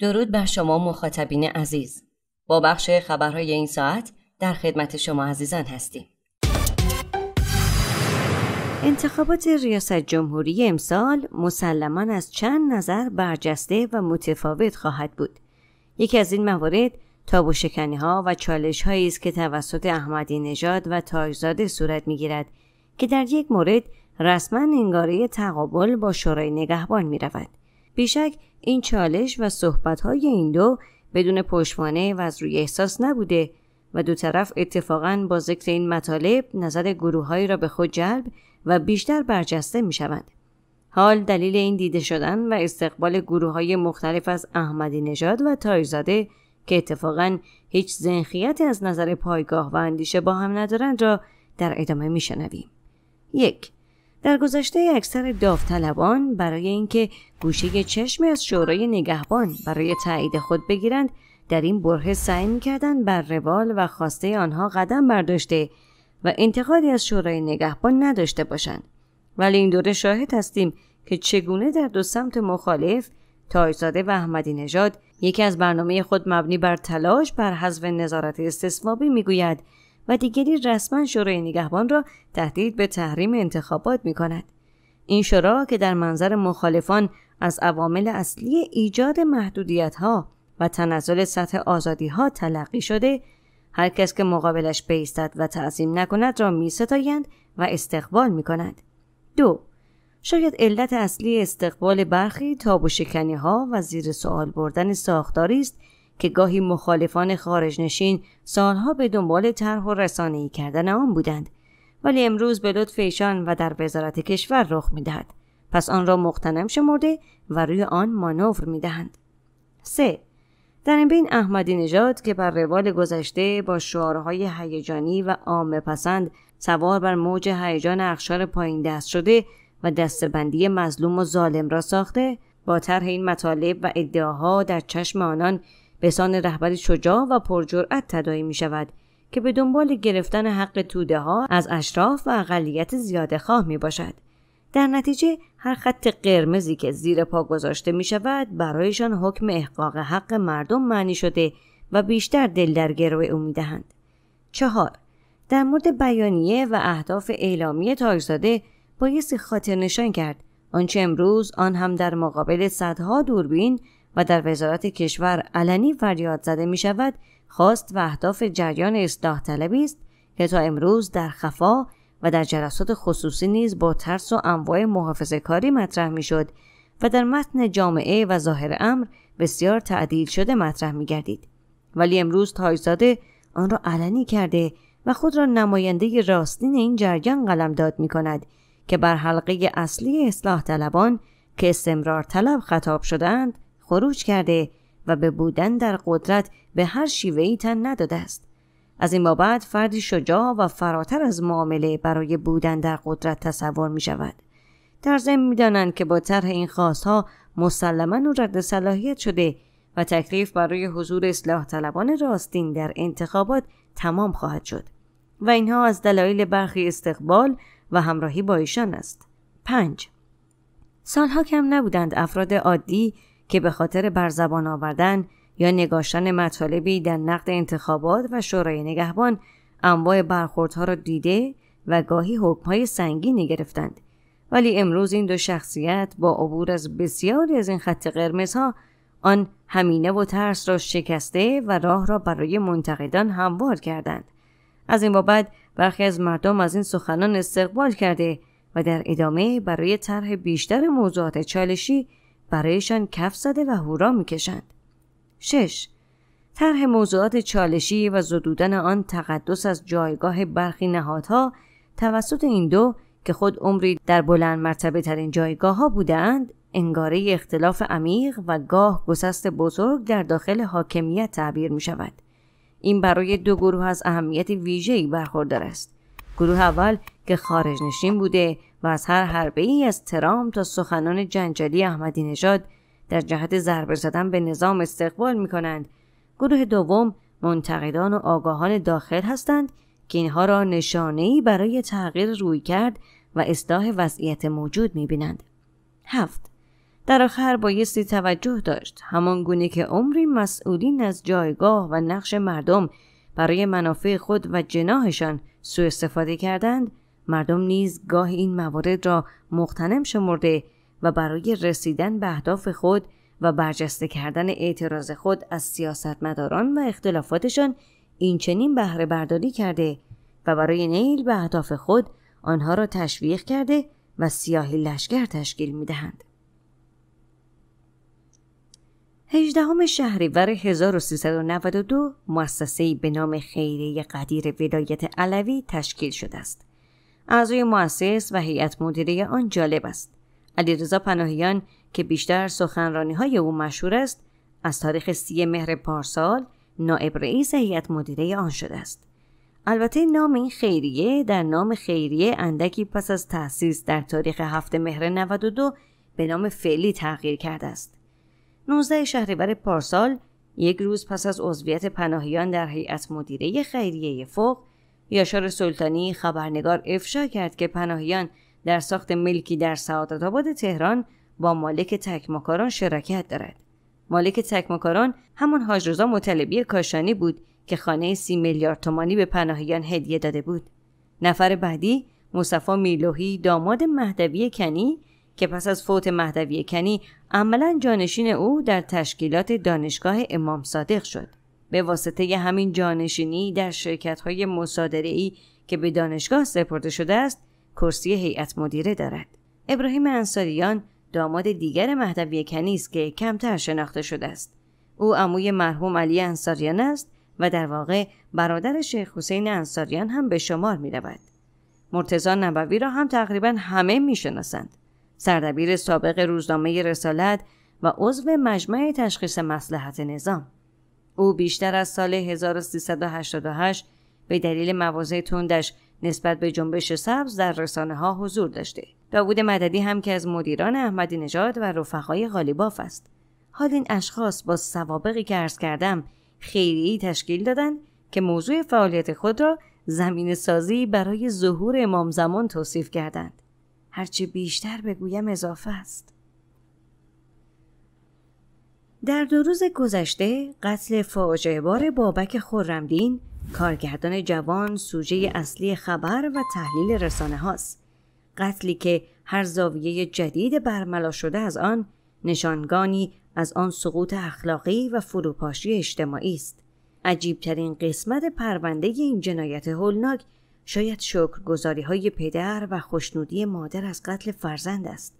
درود بر شما مخاطبین عزیز با بخش خبرهای این ساعت در خدمت شما عزیزان هستیم انتخابات ریاست جمهوری امسال مسلما از چند نظر برجسته و متفاوت خواهد بود یکی از این موارد تاب و ها و چالش هایی است که توسط احمدی نژاد و تاجزاده صورت می گیرد که در یک مورد رسما انگاره تقابل با شورای نگهبان می رود. بیشک این چالش و صحبتهای این دو بدون پشوانه و از روی احساس نبوده و دو طرف اتفاقا با ذکر این مطالب نظر گروههایی را به خود جلب و بیشتر برجسته می شوند. حال دلیل این دیده شدن و استقبال گروه های مختلف از احمدی نژاد و تایزاده که اتفاقا هیچ زنخیتی از نظر پایگاه و اندیشه با هم ندارند را در ادامه شنویم. یک در گذشته اکثر داوطلبان برای اینکه گوشه چشم از شورای نگهبان برای تایید خود بگیرند در این بره سعی میکردند بر روال و خواسته آنها قدم برداشته و انتقادی از شورای نگهبان نداشته باشند ولی این دوره شاهد هستیم که چگونه در دو سمت مخالف تایزاده و احمدی نژاد یکی از برنامه خود مبنی بر تلاش بر حذف نظارت استثمابی میگوید و دیگری رسما شورای نگهبان را تهدید به تحریم انتخابات می کند. این شورا که در منظر مخالفان از عوامل اصلی ایجاد محدودیت ها و تنزل سطح آزادی ها تلقی شده هر کس که مقابلش بیستد و تعظیم نکند را می ستایند و استقبال می کند. دو شاید علت اصلی استقبال برخی تاب و ها و زیر سوال بردن ساختاری است که گاهی مخالفان خارج نشین سالها به دنبال طرح و ای کردن آن بودند ولی امروز به لطف ایشان و در وزارت کشور رخ میدهد پس آن را مقتنم شمرده و روی آن مانور میدهند سه در این بین احمدی نژاد که بر روال گذشته با شعارهای هیجانی و عام پسند سوار بر موج هیجان اخشار پایین دست شده و دستبندی مظلوم و ظالم را ساخته با طرح این مطالب و ادعاها در چشم آنان سان رهبری شجاع و پرجرأت تدایی می شود که به دنبال گرفتن حق توده ها از اشراف و اقلیت زیاده خواه می باشد. در نتیجه هر خط قرمزی که زیر پا گذاشته می شود برایشان حکم احقاق حق مردم معنی شده و بیشتر دل در گروه او دهند. چهار در مورد بیانیه و اهداف اعلامی تاجزاده بایستی خاطر نشان کرد آنچه امروز آن هم در مقابل صدها دوربین و در وزارت کشور علنی فریاد زده می شود خواست و اهداف جریان اصلاح طلبی است که تا امروز در خفا و در جلسات خصوصی نیز با ترس و انواع محافظه کاری مطرح می شد و در متن جامعه و ظاهر امر بسیار تعدیل شده مطرح می گردید. ولی امروز تایزاده آن را علنی کرده و خود را نماینده راستین این جریان قلمداد می کند که بر حلقه اصلی اصلاح طلبان که استمرار طلب خطاب شدند خروج کرده و به بودن در قدرت به هر شیوهی تن نداده است از این بابت فردی شجاع و فراتر از معامله برای بودن در قدرت تصور می شود در می دانند که با طرح این خواستها مسلما رد صلاحیت شده و تکلیف برای حضور اصلاح طلبان راستین در انتخابات تمام خواهد شد و اینها از دلایل برخی استقبال و همراهی با ایشان است 5 سالها کم نبودند افراد عادی که به خاطر برزبان آوردن یا نگاشتن مطالبی در نقد انتخابات و شورای نگهبان انواع برخوردها را دیده و گاهی حکمهای سنگینی گرفتند ولی امروز این دو شخصیت با عبور از بسیاری از این خط قرمزها آن همینه و ترس را شکسته و راه را برای منتقدان هموار کردند از این بابت برخی از مردم از این سخنان استقبال کرده و در ادامه برای طرح بیشتر موضوعات چالشی برایشان کف زده و هورا میکشند. 6. طرح موضوعات چالشی و زدودن آن تقدس از جایگاه برخی نهادها توسط این دو که خود عمری در بلند مرتبه ترین جایگاه ها بودند انگاره اختلاف عمیق و گاه گسست بزرگ در داخل حاکمیت تعبیر می شود. این برای دو گروه از اهمیت ویژه‌ای برخوردار است. گروه اول که خارج نشین بوده و از هر حربه ای از ترام تا سخنان جنجالی احمدی نژاد در جهت ضربه زدن به نظام استقبال می کنند. گروه دوم منتقدان و آگاهان داخل هستند که اینها را نشانهای برای تغییر روی کرد و اصلاح وضعیت موجود می بینند. هفت در آخر بایستی توجه داشت همان گونه که عمری مسئولین از جایگاه و نقش مردم برای منافع خود و جناهشان سوء استفاده کردند مردم نیز گاه این موارد را مختنم شمرده و برای رسیدن به اهداف خود و برجسته کردن اعتراض خود از سیاستمداران و اختلافاتشان این چنین بهره برداری کرده و برای نیل به اهداف خود آنها را تشویق کرده و سیاهی لشگر تشکیل می دهند. هجدهم شهریور 1392 مؤسسهی به نام خیریه قدیر ولایت علوی تشکیل شده است. اعضای مؤسس و هیئت مدیره آن جالب است علیرضا پناهیان که بیشتر سخنرانی های او مشهور است از تاریخ سی مهر پارسال نائب رئیس هیئت مدیره آن شده است البته نام این خیریه در نام خیریه اندکی پس از تأسیس در تاریخ هفته مهر 92 به نام فعلی تغییر کرده است 19 شهریور پارسال یک روز پس از عضویت پناهیان در هیئت مدیره خیریه فوق یاشار سلطانی خبرنگار افشا کرد که پناهیان در ساخت ملکی در سعادت آباد تهران با مالک تکمکاران شراکت دارد. مالک تکمکاران همان حاج رضا مطلبی کاشانی بود که خانه سی میلیارد تومانی به پناهیان هدیه داده بود. نفر بعدی مصفا میلوهی داماد مهدوی کنی که پس از فوت مهدوی کنی عملا جانشین او در تشکیلات دانشگاه امام صادق شد. به واسطه همین جانشینی در شرکت های ای که به دانشگاه سپرده شده است کرسی هیئت مدیره دارد ابراهیم انصاریان داماد دیگر مهدوی کنیز که کمتر شناخته شده است او عموی مرحوم علی انصاریان است و در واقع برادر شیخ حسین انصاریان هم به شمار می رود. مرتزا نبوی را هم تقریبا همه می شناسند. سردبیر سابق روزنامه رسالت و عضو مجمع تشخیص مسلحت نظام. او بیشتر از سال 1388 به دلیل مواضع تندش نسبت به جنبش سبز در رسانه ها حضور داشته. داوود مددی هم که از مدیران احمدی نژاد و رفقای غالیباف است. حال این اشخاص با سوابقی که عرض کردم ای تشکیل دادند که موضوع فعالیت خود را زمین سازی برای ظهور امام زمان توصیف کردند. هرچه بیشتر بگویم اضافه است. در دو روز گذشته قتل بار بابک خورمدین کارگردان جوان سوژه اصلی خبر و تحلیل رسانه هاست قتلی که هر زاویه جدید برملا شده از آن نشانگانی از آن سقوط اخلاقی و فروپاشی اجتماعی است عجیبترین قسمت پرونده این جنایت هولناک شاید شکرگزاری های پدر و خوشنودی مادر از قتل فرزند است.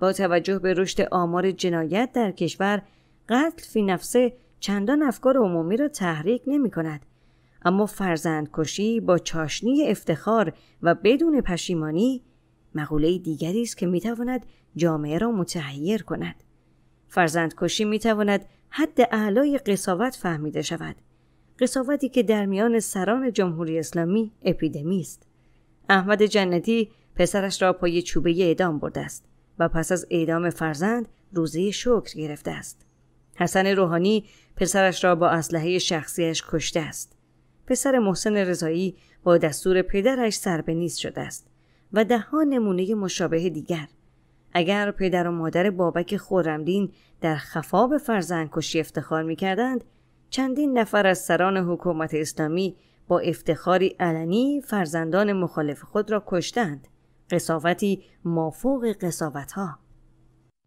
با توجه به رشد آمار جنایت در کشور قتل فی نفسه چندان افکار عمومی را تحریک نمی کند. اما فرزند کشی با چاشنی افتخار و بدون پشیمانی مقوله دیگری است که میتواند جامعه را متحیر کند. فرزند کشی میتواند حد اعلای قصاوت فهمیده شود. قصاوتی که در میان سران جمهوری اسلامی اپیدمی است. احمد جنتی پسرش را پای چوبه اعدام برده است و پس از اعدام فرزند روزه شکر گرفته است. حسن روحانی پسرش را با اسلحه شخصیش کشته است. پسر محسن رضایی با دستور پدرش سر به نیست شده است و ها نمونه مشابه دیگر. اگر پدر و مادر بابک خورمدین در خفا به فرزندکشی افتخار می کردند، چندین نفر از سران حکومت اسلامی با افتخاری علنی فرزندان مخالف خود را کشتند. قصاوتی مافوق قصاوت ها.